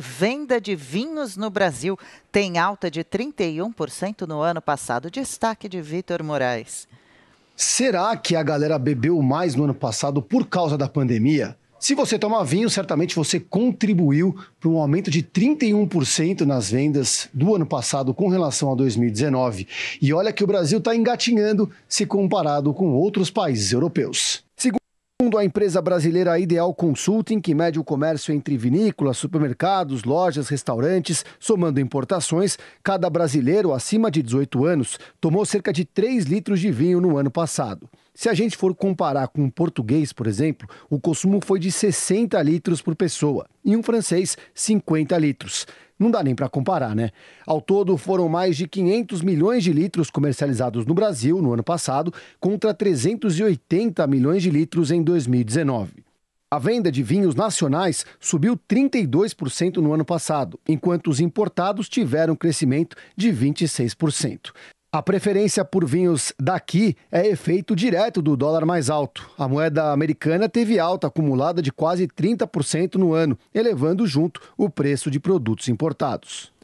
Venda de vinhos no Brasil tem alta de 31% no ano passado. Destaque de Vitor Moraes. Será que a galera bebeu mais no ano passado por causa da pandemia? Se você toma vinho, certamente você contribuiu para um aumento de 31% nas vendas do ano passado com relação a 2019. E olha que o Brasil está engatinhando se comparado com outros países europeus. Segundo a empresa brasileira Ideal Consulting, que mede o comércio entre vinícolas, supermercados, lojas, restaurantes, somando importações, cada brasileiro acima de 18 anos tomou cerca de 3 litros de vinho no ano passado. Se a gente for comparar com um português, por exemplo, o consumo foi de 60 litros por pessoa e um francês, 50 litros não dá nem para comparar, né? Ao todo, foram mais de 500 milhões de litros comercializados no Brasil no ano passado, contra 380 milhões de litros em 2019. A venda de vinhos nacionais subiu 32% no ano passado, enquanto os importados tiveram crescimento de 26%. A preferência por vinhos daqui é efeito direto do dólar mais alto. A moeda americana teve alta acumulada de quase 30% no ano, elevando junto o preço de produtos importados.